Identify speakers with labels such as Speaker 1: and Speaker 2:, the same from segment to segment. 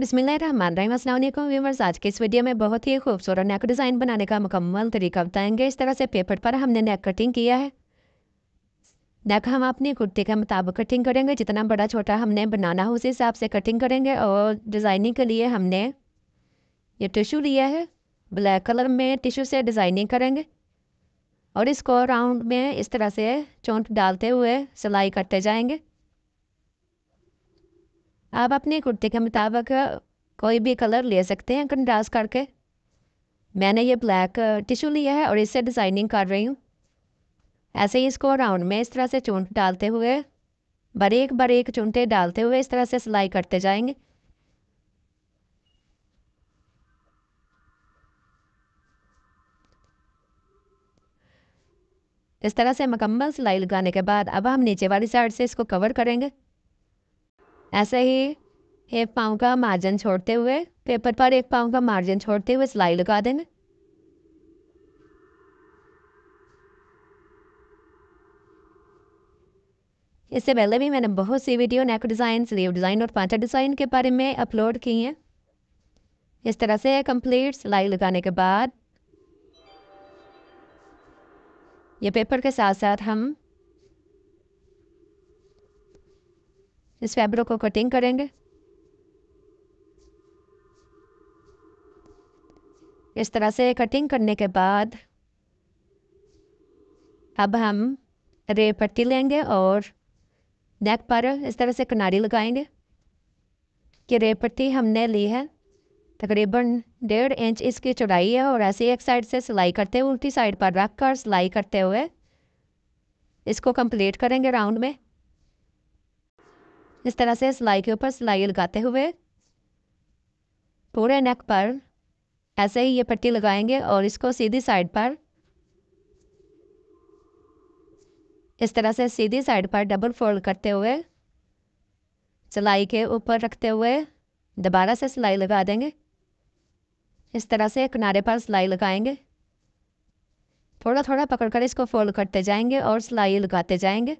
Speaker 1: बिसमिल्लाम viewers आज के इस वीडियो में बहुत ही खूबसूरत नेक डिज़ाइन बनाने का मुकम्मल तरीका बताएंगे इस तरह से पेपर पर हमने नेक कटिंग किया है नेक हम अपने कुर्ते के मुताबिक कटिंग करेंगे जितना बड़ा छोटा हमने बनाना हो उसी हिसाब से कटिंग करेंगे और डिज़ाइनिंग के लिए हमने ये टिशू लिया है ब्लैक कलर में टिशू से डिज़ाइनिंग करेंगे और इसको राउंड में इस तरह से चौंट डालते हुए सिलाई करते जाएंगे आप अपने कुर्ते के मुताबिक कोई भी कलर ले सकते हैं कंट्रास्ट करके मैंने ये ब्लैक टिशू लिया है और इससे डिज़ाइनिंग कर रही हूँ ऐसे ही इसको राउंड में इस तरह से चूंट डालते हुए बरेक बरेक चूंटे डालते हुए इस तरह से सिलाई करते जाएंगे इस तरह से मकम्मल सिलाई लगाने के बाद अब हम नीचे वाली साइड से इसको कवर करेंगे ऐसे ही एक पाँव का मार्जिन छोड़ते हुए पेपर पर एक पाँव का मार्जिन छोड़ते हुए सिलाई लगा देंगे इससे पहले भी मैंने बहुत सी video neck design sleeve design और पांचा डिज़ाइन के बारे में अपलोड की हैं इस तरह से कंप्लीट सिलाई लगाने के बाद ये पेपर के साथ साथ हम इस फैब्रिक को कटिंग करेंगे इस तरह से कटिंग करने के बाद अब हम रे पट्टी लेंगे और नेक पर इस तरह से किनारी लगाएंगे कि रे पट्टी हमने ली है तकरीबन डेढ़ इंच इसकी चौड़ाई है और ऐसे एक साइड से सिलाई करते हुए उल्टी साइड पर रख कर सिलाई करते हुए इसको कंप्लीट करेंगे राउंड में इस तरह से सिलाई के ऊपर सिलाई लगाते हुए पूरे नेक पर ऐसे ही ये पट्टी लगाएंगे और इसको सीधी साइड पर इस तरह से सीधी साइड पर डबल फोल्ड करते हुए सिलाई के ऊपर रखते हुए दोबारा से सिलाई लगा देंगे इस तरह से किनारे पर सिलाई लगाएंगे थोड़ा थोड़ा पकड़कर इसको फोल्ड करते जाएंगे और सिलाई लगाते जाएंगे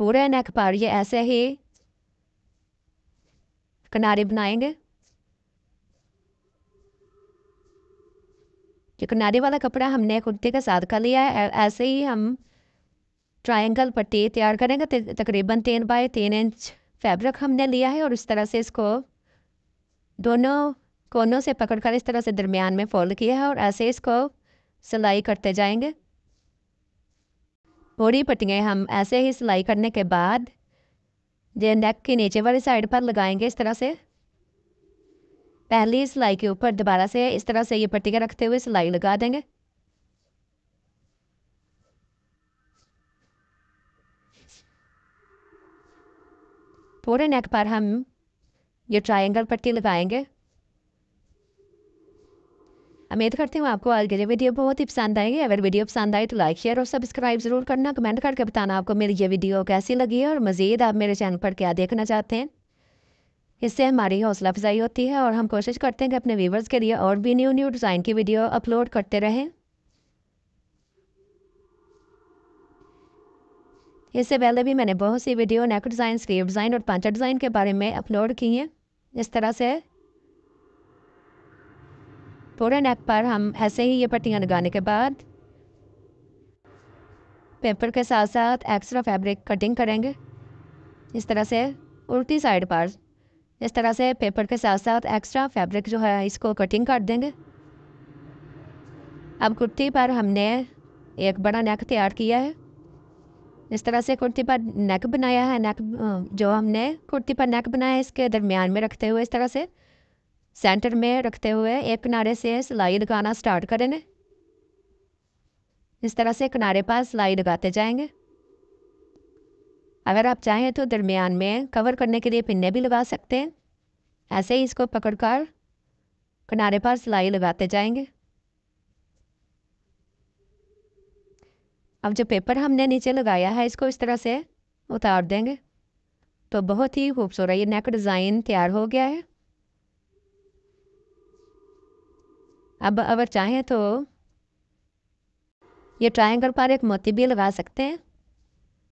Speaker 1: पूरे नेक पर ये ऐसे ही किनारे बनाएंगे जो किनारे वाला कपड़ा हमने कुर्ते के साथ कर लिया है ऐसे ही हम ट्रायंगल पट्टी तैयार करेंगे तकरीबन तीन बाय तीन इंच फैब्रिक हमने लिया है और इस तरह से इसको दोनों कोनों से पकड़कर इस तरह से दरमियान में फोल्ड किया है और ऐसे इसको सिलाई करते जाएंगे थोड़ी पट्टियाँ हम ऐसे ही सिलाई करने के बाद ये नेक के नीचे वाली साइड पर लगाएंगे इस तरह से पहली सिलाई के ऊपर दोबारा से इस तरह से ये पट्टियाँ रखते हुए सिलाई लगा देंगे पूरे नेक पर हम ये ट्रायंगल पट्टी लगाएंगे उम्मीद करती हूँ आपको आज के लिए वीडियो बहुत ही पसंद आएगी अगर वीडियो पसंद आए तो लाइक शेयर और सब्सक्राइब जरूर करना कमेंट करके बताना आपको मेरी ये वीडियो कैसी लगी है और मज़ीद आप मेरे चैनल पर क्या देखना चाहते हैं इससे हमारी हौसला अफजाई होती है और हम कोशिश करते हैं कि अपने व्यूवर्स के लिए और भी न्यू न्यू डिज़ाइन की वीडियो अपलोड करते रहें इससे पहले भी मैंने बहुत सी video neck design sleeve design और पांचा डिज़ाइन के बारे में अपलोड की हैं इस तरह से फ़ौरन ऐप पर हम ऐसे ही ये पट्टियाँ लगाने के बाद पेपर के साथ साथ एक्स्ट्रा फैब्रिक कटिंग करेंगे इस तरह से उल्टी साइड पर इस तरह से पेपर के साथ साथ एक्स्ट्रा फैब्रिक जो है इसको कटिंग कर देंगे अब कुर्ती पर हमने एक बड़ा नेक तैयार किया है इस तरह से कुर्ती पर नेक बनाया है नेक जो हमने कुर्ती पर नेक बनाया है इसके दरमियान में रखते हुए इस तरह से सेंटर में रखते हुए एक किनारे से सिलाई लगाना स्टार्ट करें इस तरह से किनारे पर सिलाई लगाते जाएंगे अगर आप चाहें तो दरमियान में कवर करने के लिए पिन्ने भी लगा सकते हैं ऐसे ही इसको पकड़कर किनारे पर सिलाई लगाते जाएंगे अब जो पेपर हमने नीचे लगाया है इसको इस तरह से उतार देंगे तो बहुत ही खूबसूरत ये नेक डिज़ाइन तैयार हो गया है अब अगर चाहें तो ये ट्रायंगल पर एक मोती भी लगा सकते हैं